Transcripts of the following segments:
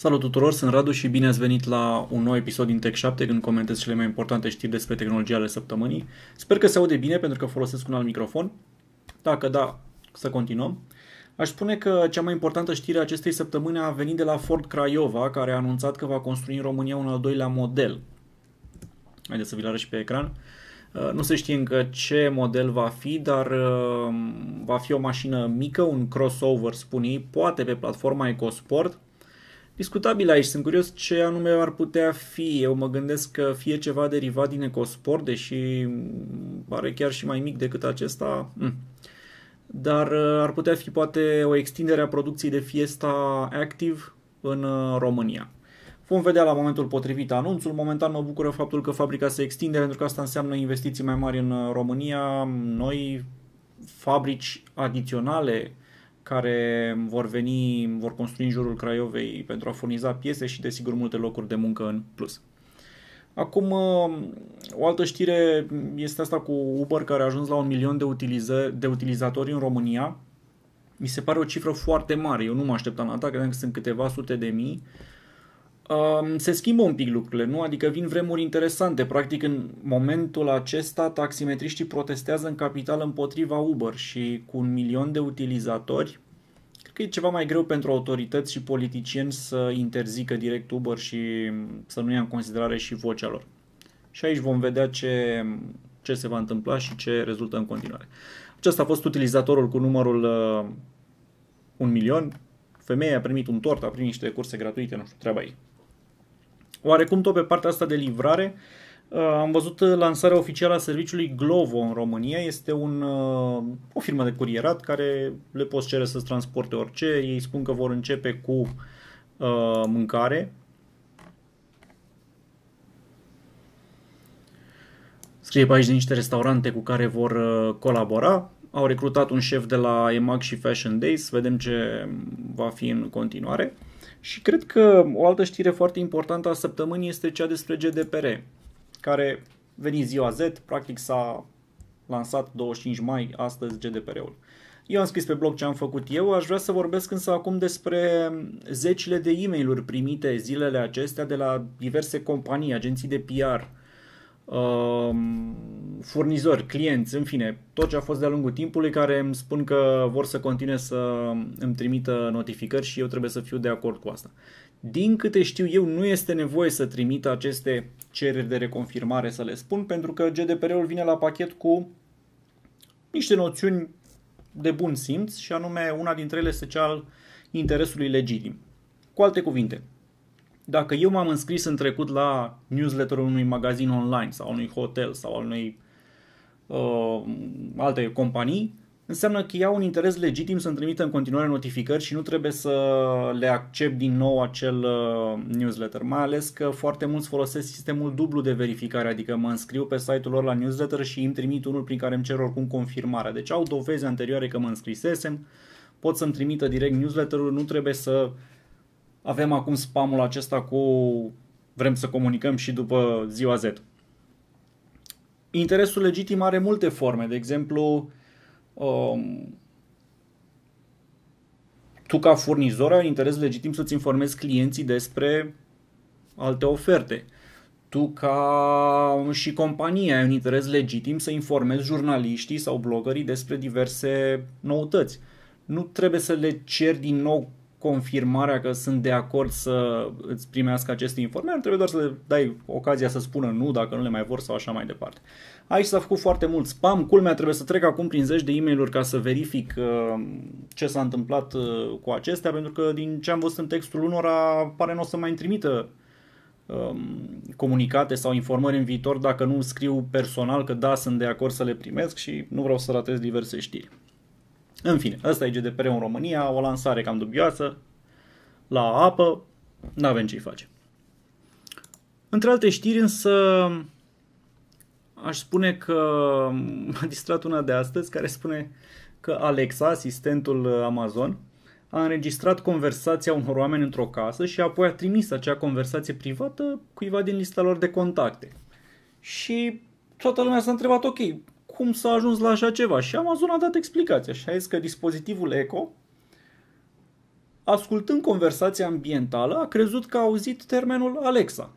Salut tuturor, sunt Radu și bine ați venit la un nou episod din Tech 7 când comentez cele mai importante știri despre tehnologia ale săptămânii. Sper că se aude bine pentru că folosesc un alt microfon. Dacă da, să continuăm. Aș spune că cea mai importantă știre a acestei săptămâni a venit de la Ford Craiova, care a anunțat că va construi în România un al doilea model. Haideți să vi-l arăt și pe ecran. Uh, nu se știe încă ce model va fi, dar uh, va fi o mașină mică, un crossover, spun ei, poate pe platforma EcoSport, discutabil aici. Sunt curios ce anume ar putea fi. Eu mă gândesc că fie ceva derivat din ecosport, deși pare chiar și mai mic decât acesta. Mm. Dar uh, ar putea fi poate o extindere a producției de Fiesta Active în uh, România. Vom vedea la momentul potrivit anunțul. Momentan mă bucură faptul că fabrica se extinde, pentru că asta înseamnă investiții mai mari în uh, România, noi fabrici adiționale care vor veni, vor construi în jurul Craiovei pentru a furniza piese și desigur multe locuri de muncă în plus. Acum, o altă știre este asta cu Uber care a ajuns la un milion de, utiliză, de utilizatori în România. Mi se pare o cifră foarte mare, eu nu mă așteptam la asta, credeam că sunt câteva sute de mii se schimbă un pic lucrurile, nu? Adică vin vremuri interesante. Practic, în momentul acesta, taximetriștii protestează în capital împotriva Uber și cu un milion de utilizatori, cred că e ceva mai greu pentru autorități și politicieni să interzică direct Uber și să nu ia în considerare și vocea lor. Și aici vom vedea ce, ce se va întâmpla și ce rezultă în continuare. Acesta a fost utilizatorul cu numărul uh, 1 milion. Femeia a primit un tort, a primit niște curse gratuite, nu știu, treaba ei. Oarecum tot pe partea asta de livrare, uh, am văzut lansarea oficială a serviciului Glovo în România. Este un, uh, o firmă de curierat care le poți cere să-ți transporte orice. Ei spun că vor începe cu uh, mâncare. Scrie pe aici niște restaurante cu care vor uh, colabora. Au recrutat un șef de la EMAG și Fashion Days. Vedem ce va fi în continuare. Și cred că o altă știre foarte importantă a săptămânii este cea despre GDPR, care veni ziua Z, practic s-a lansat 25 mai astăzi GDPR-ul. Eu am scris pe blog ce am făcut eu, aș vrea să vorbesc însă acum despre zecile de e mail primite zilele acestea de la diverse companii, agenții de PR, um, furnizori, clienți, în fine, tot ce a fost de-a lungul timpului care îmi spun că vor să continue să îmi trimită notificări și eu trebuie să fiu de acord cu asta. Din câte știu eu, nu este nevoie să trimit aceste cereri de reconfirmare, să le spun, pentru că GDPR-ul vine la pachet cu niște noțiuni de bun simț și anume una dintre ele este cea al interesului legitim. Cu alte cuvinte, dacă eu m-am înscris în trecut la newsletterul unui magazin online sau unui hotel sau al uh, uh, alte companii, înseamnă că iau un interes legitim să-mi trimită în continuare notificări și nu trebuie să le accept din nou acel uh, newsletter. Mai ales că foarte mulți folosesc sistemul dublu de verificare, adică mă înscriu pe site-ul lor la newsletter și îmi trimit unul prin care îmi cer oricum confirmarea. Deci au dovezi anterioare că mă înscrisesem, pot să-mi trimită direct newsletterul, nu trebuie să avem acum spamul acesta cu vrem să comunicăm și după ziua Z interesul legitim are multe forme. De exemplu, um, tu ca furnizor ai interes legitim să-ți informezi clienții despre alte oferte. Tu ca și companie ai un interes legitim să informezi jurnaliștii sau blogării despre diverse noutăți. Nu trebuie să le ceri din nou confirmarea că sunt de acord să îți primească aceste informații, trebuie doar să le dai ocazia să spună nu dacă nu le mai vor sau așa mai departe. Aici s-a făcut foarte mult spam, culmea trebuie să trec acum prin zeci de e mail ca să verific uh, ce s-a întâmplat uh, cu acestea, pentru că din ce am văzut în textul unora pare nu o să mai trimită um, comunicate sau informări în viitor dacă nu scriu personal că da, sunt de acord să le primesc și nu vreau să ratez diverse știri. În fine, ăsta e GDPR în România, o lansare cam dubioasă, la apă, n-avem ce-i face. Între alte știri însă aș spune că m-a distrat una de astăzi care spune că Alexa, asistentul Amazon, a înregistrat conversația unor oameni într-o casă și apoi a trimis acea conversație privată cuiva din lista lor de contacte. Și toată lumea s-a întrebat, ok, cum s-a ajuns la așa ceva. Și Amazon a dat explicația și a zis că dispozitivul Echo, ascultând conversația ambientală, a crezut că a auzit termenul Alexa.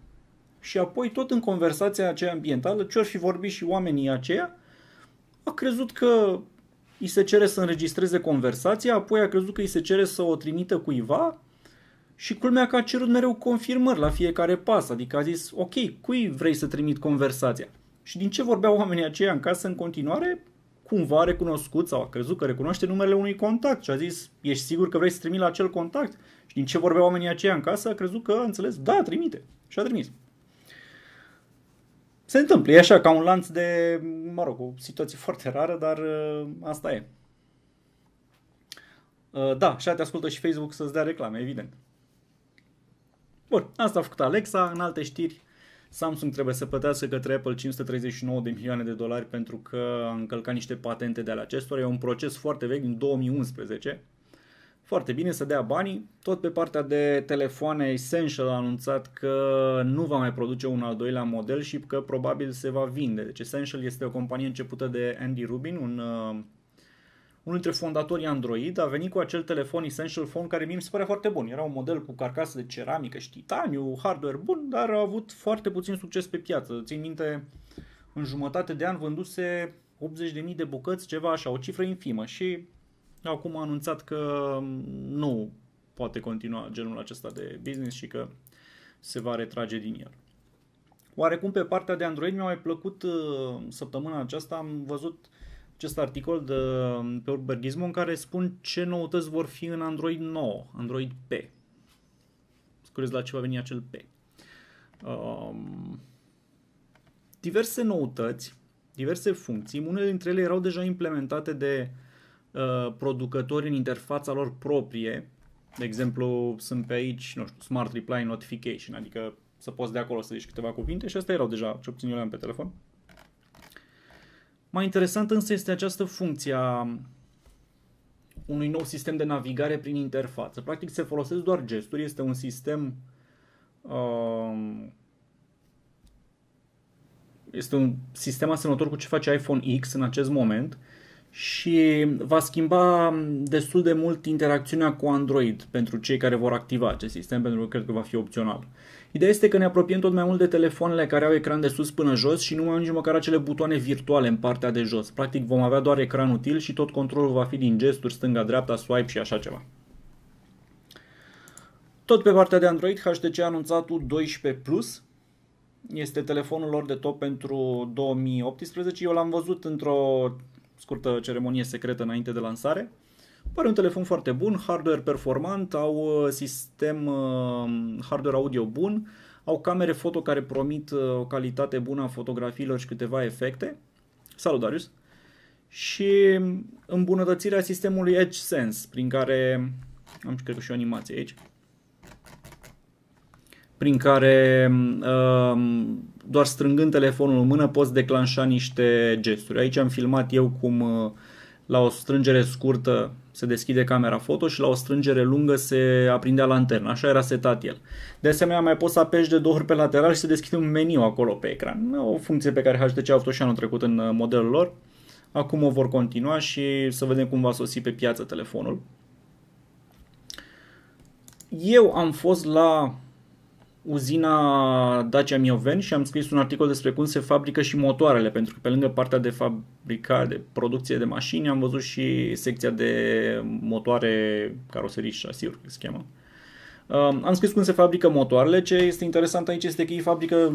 Și apoi, tot în conversația aceea ambientală, ce-or fi vorbit și oamenii aceia, a crezut că îi se cere să înregistreze conversația, apoi a crezut că îi se cere să o trimită cuiva și culmea că a cerut mereu confirmări la fiecare pas, adică a zis, ok, cui vrei să trimit conversația? Și din ce vorbeau oamenii aceia în casă în continuare? Cumva a recunoscut sau a crezut că recunoaște numele unui contact și a zis, ești sigur că vrei să trimiți la acel contact? Și din ce vorbeau oamenii aceia în casă, a crezut că a înțeles, da, trimite. Și a trimis. Se întâmplă, e așa, ca un lanț de, mă rog, o situație foarte rară, dar ă, asta e. Ă, da, și te ascultă și Facebook să-ți dea reclame, evident. Bun, asta a făcut Alexa, în alte știri Samsung trebuie să plătească către Apple 539 de milioane de dolari pentru că a încălcat niște patente de ale acestora. E un proces foarte vechi din 2011. Foarte bine să dea banii. Tot pe partea de telefoane, Essential a anunțat că nu va mai produce un al doilea model și că probabil se va vinde. Deci Essential este o companie începută de Andy Rubin, un uh, unul dintre fondatorii Android, a venit cu acel telefon Essential Phone care mie mi se părea foarte bun. Era un model cu carcasă de ceramică și titaniu, hardware bun, dar a avut foarte puțin succes pe piață. Țin minte, în jumătate de an vânduse 80.000 de bucăți, ceva așa, o cifră infimă și acum a anunțat că nu poate continua genul acesta de business și că se va retrage din el. Oarecum pe partea de Android mi-a mai plăcut uh, săptămâna aceasta, am văzut acest articol de pe urbergismul în care spun ce noutăți vor fi în Android 9, Android P. Scurez la ce va veni acel P. Um, diverse noutăți, diverse funcții, unele dintre ele erau deja implementate de uh, producători în interfața lor proprie. De exemplu, sunt pe aici, nu știu, Smart Reply Notification, adică să poți de acolo să zici câteva cuvinte și astea erau deja, ce obțin eu le-am pe telefon. Uh, mai interesant însă este această funcție a unui nou sistem de navigare prin interfață. Practic se folosesc doar gesturi, este un sistem um, este un sistem asemănător cu ce face iPhone X în acest moment, și va schimba destul de mult interacțiunea cu Android pentru cei care vor activa acest sistem, pentru că cred că va fi opțional. Ideea este că ne apropiem tot mai mult de telefoanele care au ecran de sus până jos și nu mai nici măcar acele butoane virtuale în partea de jos. Practic vom avea doar ecran util și tot controlul va fi din gesturi stânga-dreapta, swipe și așa ceva. Tot pe partea de Android, HTC a anunțat U12 Plus, este telefonul lor de top pentru 2018. Eu l-am văzut într-o scurtă ceremonie secretă înainte de lansare. Pare un telefon foarte bun, hardware performant, au uh, sistem uh, hardware audio bun, au camere foto care promit uh, o calitate bună a fotografiilor și câteva efecte. Salut, Darius! Și îmbunătățirea sistemului Edge Sense, prin care am cred că și o animație aici, prin care um, doar strângând telefonul în mână poți declanșa niște gesturi. Aici am filmat eu cum uh, la o strângere scurtă se deschide camera foto și la o strângere lungă se aprindea lanterna. Așa era setat el. De asemenea, mai poți să apeși de două ori pe lateral și se deschide un meniu acolo pe ecran. O funcție pe care HTC a avut-o și anul trecut în uh, modelul lor. Acum o vor continua și să vedem cum va sosi pe piață telefonul. Eu am fost la uzina Dacia Mioven și am scris un articol despre cum se fabrică și motoarele, pentru că pe lângă partea de fabricare, de producție de mașini, am văzut și secția de motoare, caroserii și șasiuri, se cheamă. Am scris cum se fabrică motoarele. Ce este interesant aici este că ei fabrică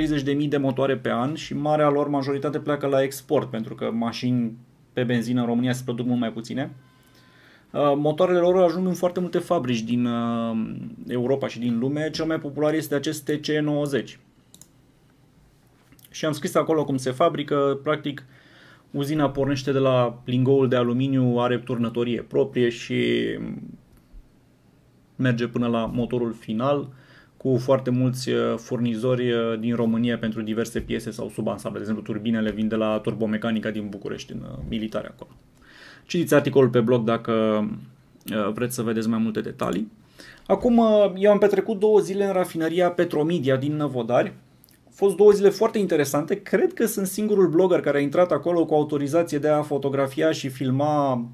930.000 de motoare pe an și marea lor majoritate pleacă la export, pentru că mașini pe benzină în România se produc mult mai puține. Uh, motoarele lor ajung în foarte multe fabrici din uh, Europa și din lume. Cel mai popular este acest TC90. Și am scris acolo cum se fabrică. Practic, uzina pornește de la lingoul de aluminiu, are turnătorie proprie și merge până la motorul final cu foarte mulți uh, furnizori din România pentru diverse piese sau subansamble. De exemplu, turbinele vin de la Turbomecanica din București, în militare acolo. Citiți articolul pe blog dacă uh, vreți să vedeți mai multe detalii. Acum, uh, eu am petrecut două zile în rafinăria Petromedia din Năvodari. Au fost două zile foarte interesante. Cred că sunt singurul blogger care a intrat acolo cu autorizație de a fotografia și filma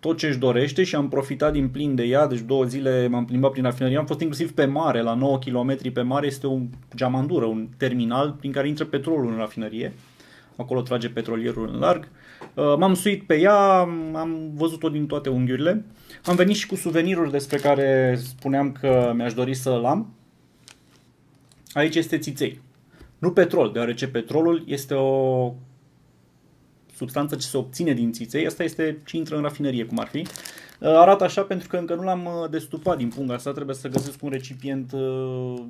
tot ce își dorește și am profitat din plin de ea, deci două zile m-am plimbat prin rafinărie, am fost inclusiv pe mare, la 9 km pe mare este o geamandură, un terminal prin care intră petrolul în rafinărie acolo trage petrolierul în larg. Uh, m-am suit pe ea, am văzut-o din toate unghiurile. Am venit și cu suveniruri despre care spuneam că mi-aș dori să-l am. Aici este țiței. Nu petrol, deoarece petrolul este o substanță ce se obține din țiței. Asta este ce intră în rafinerie, cum ar fi. Uh, arată așa pentru că încă nu l-am uh, destupat din punga asta, trebuie să găsesc un recipient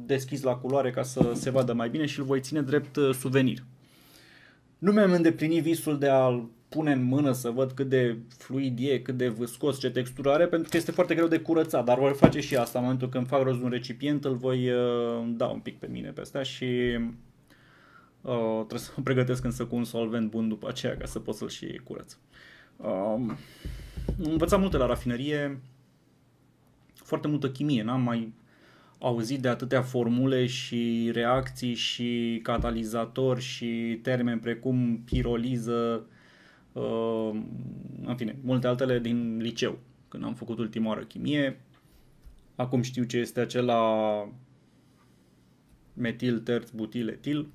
deschis la culoare ca să se vadă mai bine și îl voi ține drept suvenir. Nu mi-am îndeplinit visul de a-l pune în mână să văd cât de fluid e, cât de viscos, ce textură are, pentru că este foarte greu de curățat, dar voi face și asta. În momentul când fac rost un recipient, îl voi uh, da un pic pe mine pe asta și uh, trebuie să mă pregătesc însă cu un solvent bun după aceea ca să pot să-l și curăț. Uh, um, învățam multe la rafinerie, foarte multă chimie, n-am mai auzit de atâtea formule și reacții și catalizator și termeni precum piroliză, uh, în fine, multe altele din liceu, când am făcut ultima oară chimie. Acum știu ce este acela metil, terț, butil, etil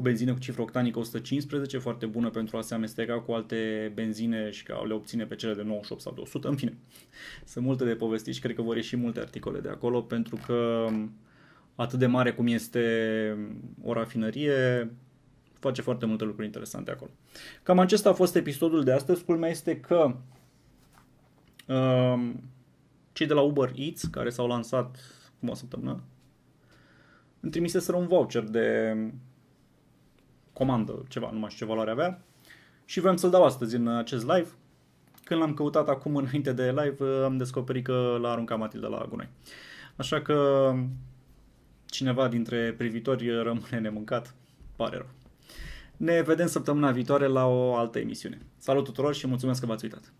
o benzină cu cifră octanică 115, foarte bună pentru a se amesteca cu alte benzine și ca le obține pe cele de 98 sau de 100. În fine, sunt multe de povestit și cred că vor ieși multe articole de acolo pentru că atât de mare cum este o rafinărie, face foarte multe lucruri interesante acolo. Cam acesta a fost episodul de astăzi. Culmea este că um, cei de la Uber Eats, care s-au lansat cum o săptămână, îmi trimiseseră un voucher de comandă ceva, nu mai știu ce valoare avea. Și vrem să-l dau astăzi în acest live. Când l-am căutat acum înainte de live, am descoperit că l-a aruncat Matilda la gunoi. Așa că cineva dintre privitori rămâne nemâncat. Pare rău. Ne vedem săptămâna viitoare la o altă emisiune. Salut tuturor și mulțumesc că v-ați uitat!